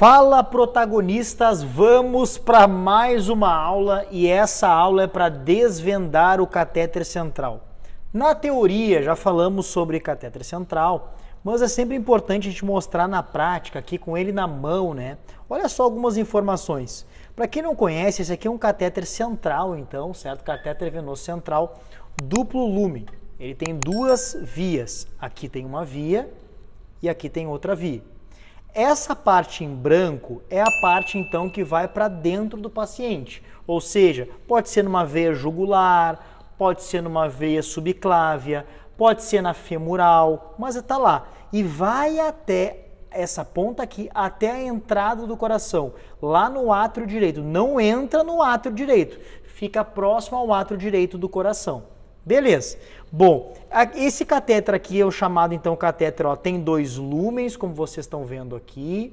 Fala protagonistas, vamos para mais uma aula e essa aula é para desvendar o catéter central. Na teoria já falamos sobre catéter central, mas é sempre importante a gente mostrar na prática aqui com ele na mão, né? Olha só algumas informações. Para quem não conhece, esse aqui é um catéter central, então, certo? Catéter venoso central duplo lumen. Ele tem duas vias. Aqui tem uma via e aqui tem outra via. Essa parte em branco é a parte então que vai para dentro do paciente, ou seja, pode ser numa veia jugular, pode ser numa veia subclávia, pode ser na femoral, mas está lá e vai até essa ponta aqui até a entrada do coração, lá no átrio direito. Não entra no átrio direito, fica próximo ao átrio direito do coração. Beleza. Bom, esse catéter aqui é o chamado então catéter, ó, tem dois lumens, como vocês estão vendo aqui.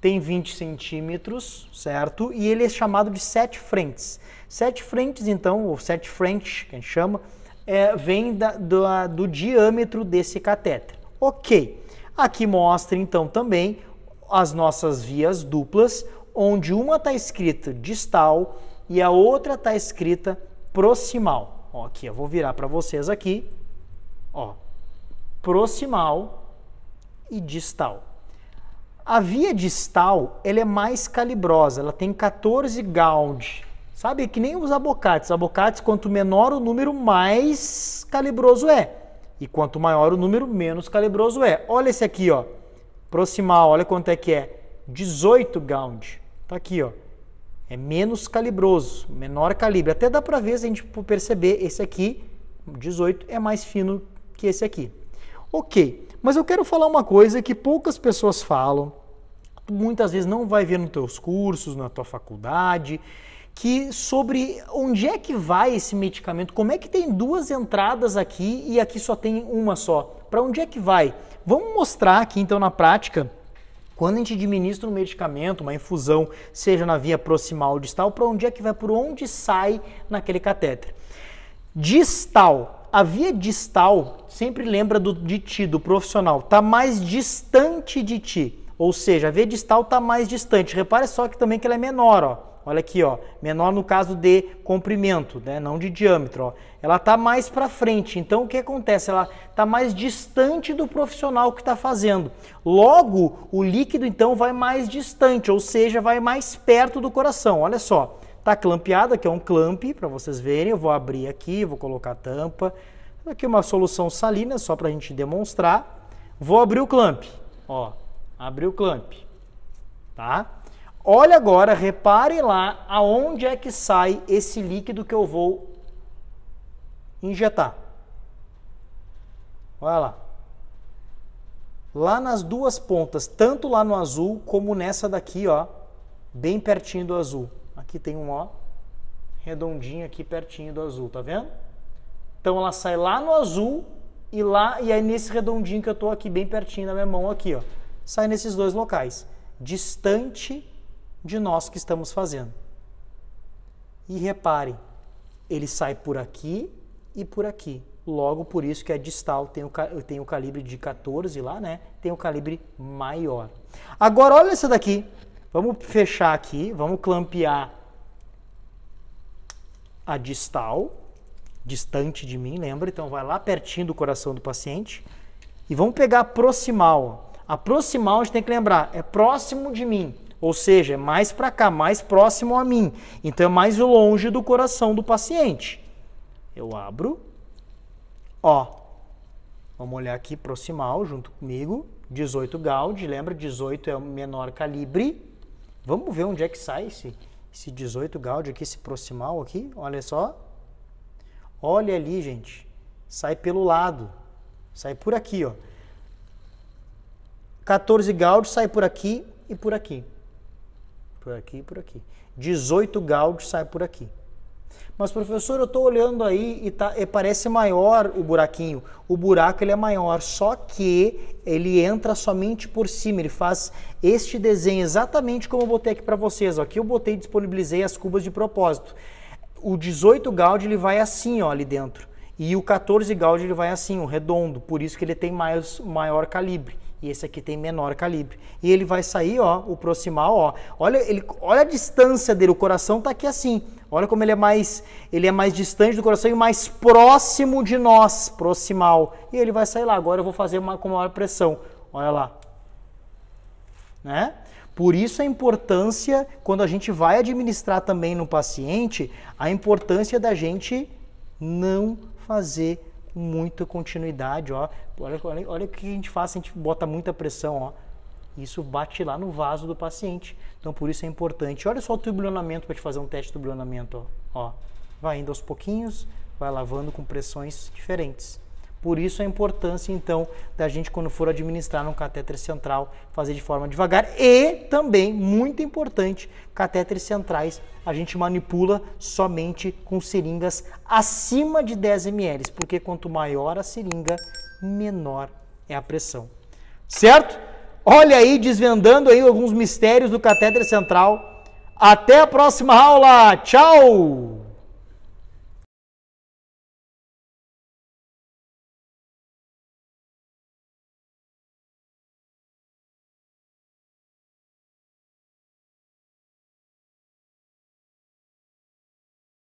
Tem 20 centímetros, certo? E ele é chamado de sete frentes. Sete frentes, então, ou sete frentes, que a gente chama, é, vem da, do, a, do diâmetro desse catéter. Ok. Aqui mostra, então, também as nossas vias duplas, onde uma está escrita distal e a outra está escrita proximal ó, aqui, eu vou virar para vocês aqui, ó, proximal e distal. A via distal, ela é mais calibrosa, ela tem 14 gauge. Sabe, que nem os abocates. Abocates, quanto menor o número, mais calibroso é. E quanto maior o número, menos calibroso é. Olha esse aqui, ó. Proximal, olha quanto é que é. 18 gauge. Tá aqui, ó é menos calibroso, menor calibre. Até dá para ver, se a gente perceber, esse aqui, 18, é mais fino que esse aqui. Ok, mas eu quero falar uma coisa que poucas pessoas falam, muitas vezes não vai ver nos teus cursos, na tua faculdade, que sobre onde é que vai esse medicamento, como é que tem duas entradas aqui e aqui só tem uma só, para onde é que vai? Vamos mostrar aqui então na prática quando a gente administra um medicamento, uma infusão, seja na via proximal ou distal, para onde é que vai, por onde sai naquele catéter. Distal. A via distal, sempre lembra do, de ti, do profissional, está mais distante de ti. Ou seja, a via distal está mais distante. Repare só que também que ela é menor, ó. Olha aqui, ó, menor no caso de comprimento, né, não de diâmetro. Ó. Ela está mais para frente, então o que acontece? Ela está mais distante do profissional que está fazendo. Logo, o líquido então vai mais distante, ou seja, vai mais perto do coração. Olha só, está clampeada, que é um clamp, para vocês verem. Eu vou abrir aqui, vou colocar a tampa. Aqui uma solução salina, só para a gente demonstrar. Vou abrir o clamp, ó, abri o clamp, Tá? Olha agora, repare lá aonde é que sai esse líquido que eu vou injetar. Olha lá. Lá nas duas pontas, tanto lá no azul como nessa daqui, ó, bem pertinho do azul. Aqui tem um ó redondinho aqui pertinho do azul, tá vendo? Então ela sai lá no azul e lá e aí nesse redondinho que eu tô aqui bem pertinho da minha mão aqui, ó. Sai nesses dois locais. Distante de nós que estamos fazendo. E repare, ele sai por aqui e por aqui. Logo por isso que a é distal tem o, tem o calibre de 14 lá, né? Tem o calibre maior. Agora olha essa daqui. Vamos fechar aqui, vamos clampear a distal, distante de mim, lembra? Então vai lá pertinho do coração do paciente. E vamos pegar a proximal. A proximal a gente tem que lembrar, é próximo de mim ou seja, é mais para cá, mais próximo a mim. Então é mais longe do coração do paciente. Eu abro, ó. Vamos olhar aqui proximal junto comigo, 18 Gaud, lembra 18 é o menor calibre. Vamos ver onde é que sai esse, esse 18 Gaud aqui, esse proximal aqui, olha só. Olha ali, gente. Sai pelo lado. Sai por aqui, ó. 14 Gaud sai por aqui e por aqui por aqui e por aqui. 18 gaudes sai por aqui. Mas professor, eu estou olhando aí e, tá, e parece maior o buraquinho. O buraco ele é maior, só que ele entra somente por cima. Ele faz este desenho exatamente como eu botei aqui para vocês. Ó. Aqui eu botei e disponibilizei as cubas de propósito. O 18 gaude ele vai assim, ó, ali dentro. E o 14 gauge ele vai assim, um redondo. Por isso que ele tem mais, maior calibre. E esse aqui tem menor calibre. E ele vai sair, ó, o proximal, ó. Olha, ele, olha a distância dele, o coração tá aqui assim. Olha como ele é mais, ele é mais distante do coração e mais próximo de nós, proximal. E ele vai sair lá. Agora eu vou fazer uma, com maior pressão. Olha lá. Né? Por isso a importância, quando a gente vai administrar também no paciente, a importância da gente não fazer muita continuidade, ó. Olha, olha, olha o que a gente faz, a gente bota muita pressão, ó. Isso bate lá no vaso do paciente. Então, por isso é importante. Olha só o tubulionamento para te fazer um teste de tubulionamento, ó. ó. Vai indo aos pouquinhos, vai lavando com pressões diferentes. Por isso a importância, então, da gente, quando for administrar um catéter central, fazer de forma devagar. E também, muito importante, catéteres centrais a gente manipula somente com seringas acima de 10 ml, porque quanto maior a seringa, menor é a pressão. Certo? Olha aí, desvendando aí alguns mistérios do catéter central. Até a próxima aula. Tchau!